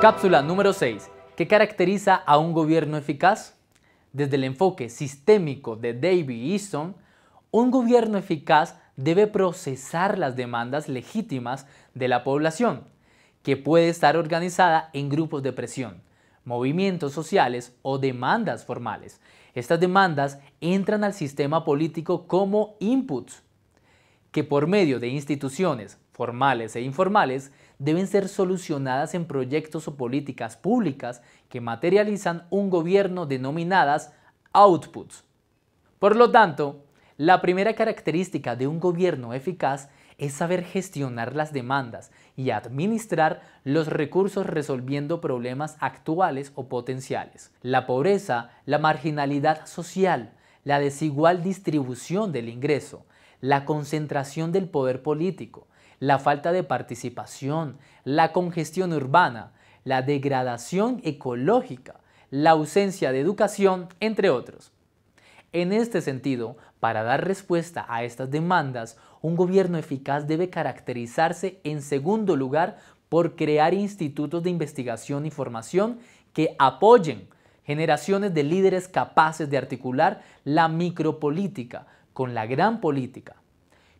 Cápsula número 6. ¿Qué caracteriza a un gobierno eficaz? Desde el enfoque sistémico de David Easton, un gobierno eficaz debe procesar las demandas legítimas de la población, que puede estar organizada en grupos de presión, movimientos sociales o demandas formales. Estas demandas entran al sistema político como inputs, que por medio de instituciones, formales e informales, deben ser solucionadas en proyectos o políticas públicas que materializan un gobierno denominadas outputs. Por lo tanto, la primera característica de un gobierno eficaz es saber gestionar las demandas y administrar los recursos resolviendo problemas actuales o potenciales. La pobreza, la marginalidad social, la desigual distribución del ingreso, la concentración del poder político, la falta de participación, la congestión urbana, la degradación ecológica, la ausencia de educación, entre otros. En este sentido, para dar respuesta a estas demandas, un gobierno eficaz debe caracterizarse en segundo lugar por crear institutos de investigación y formación que apoyen generaciones de líderes capaces de articular la micropolítica con la gran política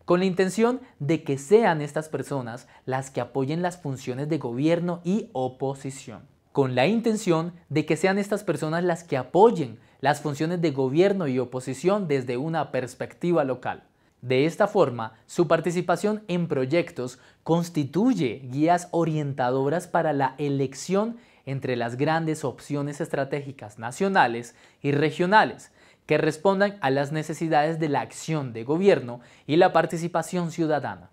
con la intención de que sean estas personas las que apoyen las funciones de gobierno y oposición. Con la intención de que sean estas personas las que apoyen las funciones de gobierno y oposición desde una perspectiva local. De esta forma, su participación en proyectos constituye guías orientadoras para la elección entre las grandes opciones estratégicas nacionales y regionales, que respondan a las necesidades de la acción de gobierno y la participación ciudadana.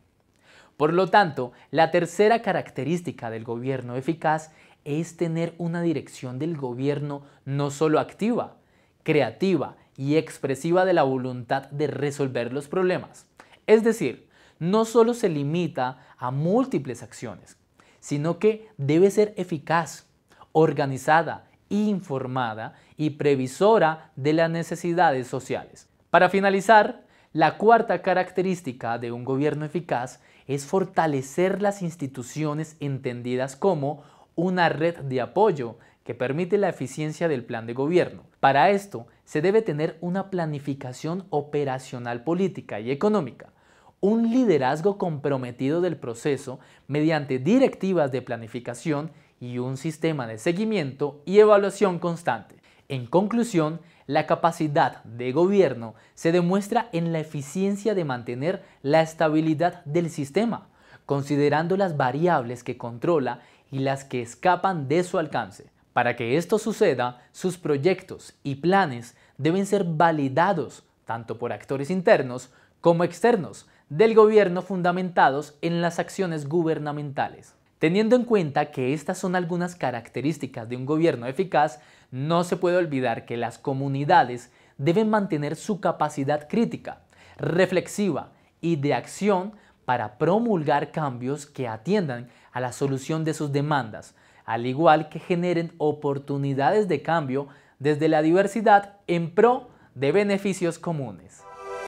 Por lo tanto, la tercera característica del gobierno eficaz es tener una dirección del gobierno no solo activa, creativa y expresiva de la voluntad de resolver los problemas. Es decir, no solo se limita a múltiples acciones, sino que debe ser eficaz, organizada informada y previsora de las necesidades sociales. Para finalizar, la cuarta característica de un gobierno eficaz es fortalecer las instituciones entendidas como una red de apoyo que permite la eficiencia del plan de gobierno. Para esto, se debe tener una planificación operacional política y económica, un liderazgo comprometido del proceso mediante directivas de planificación y un sistema de seguimiento y evaluación constante. En conclusión, la capacidad de gobierno se demuestra en la eficiencia de mantener la estabilidad del sistema, considerando las variables que controla y las que escapan de su alcance. Para que esto suceda, sus proyectos y planes deben ser validados tanto por actores internos como externos del gobierno fundamentados en las acciones gubernamentales. Teniendo en cuenta que estas son algunas características de un gobierno eficaz, no se puede olvidar que las comunidades deben mantener su capacidad crítica, reflexiva y de acción para promulgar cambios que atiendan a la solución de sus demandas, al igual que generen oportunidades de cambio desde la diversidad en pro de beneficios comunes.